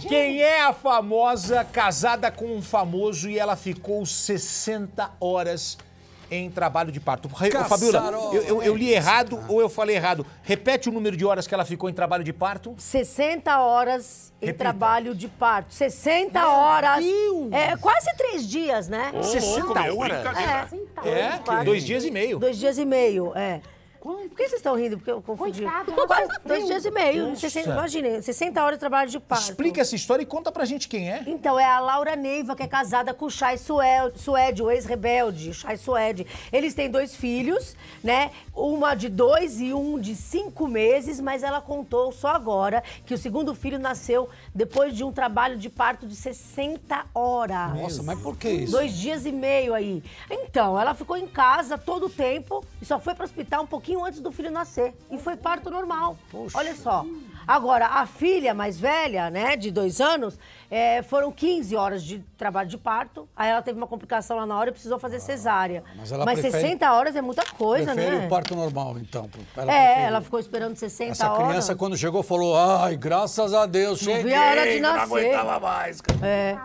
Quem é a famosa casada com um famoso e ela ficou 60 horas em trabalho de parto? Fabiola, eu, eu, eu, li errado ou eu falei errado? Repete o número de horas que ela ficou em trabalho de parto? 60 horas em Repita. trabalho de parto. 60 Meu horas. Deus. É quase três dias, né? Oh, 60 horas? É, é, é, dois dias e meio. Dois dias e meio, é. Quanto? Por que vocês estão rindo? Porque eu confundi. Coitado, tá dois dias e meio. Imagina, 60 horas de trabalho de parto. Explica essa história e conta pra gente quem é. Então, é a Laura Neiva, que é casada com o Chay Suede, o ex-rebelde, Chay Suede. Eles têm dois filhos, né? Uma de dois e um de cinco meses, mas ela contou só agora que o segundo filho nasceu depois de um trabalho de parto de 60 horas. Nossa, mas por que isso? Dois dias e meio aí. Então, ela ficou em casa todo o tempo e só foi pro hospital um pouquinho pouquinho antes do filho nascer. E foi parto normal. Poxa. Olha só. Agora, a filha mais velha, né, de dois anos, é, foram 15 horas de trabalho de parto. Aí ela teve uma complicação lá na hora e precisou fazer ah, cesárea. mas ela mas prefere, 60 horas é muita coisa, prefere né? o parto normal, então. Ela é, prefere... ela ficou esperando 60 Essa horas. Essa criança, quando chegou, falou: ai, graças a Deus, cheguei. Não vi a hora de nascer. Não aguentava mais. Cara. É.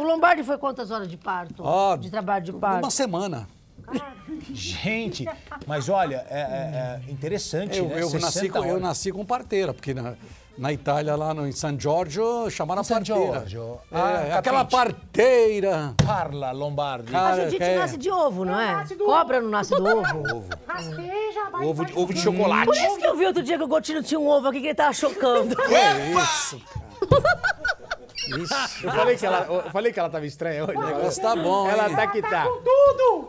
O Lombardi foi quantas horas de parto? Ah, de trabalho de parto? Uma semana. Gente, mas olha, é, é, é interessante, eu, né? Eu nasci, com, eu nasci com parteira, porque na, na Itália, lá no, em San Giorgio, chamaram San parteira. Giorgio. É, ah, aquela parteira. Parla, Lombardi. Cara, a gente é. nasce de ovo, não é? Cobra não nasce do ovo. ovo. vai, ovo, de, ovo de chocolate. Por isso que eu vi outro dia que o Gotino tinha um ovo aqui que ele tava chocando. É isso, Isso. Eu falei que ela, eu falei que ela tava estranha hoje. O né? negócio tá bom. Ela hein? tá que tá. tá com tudo!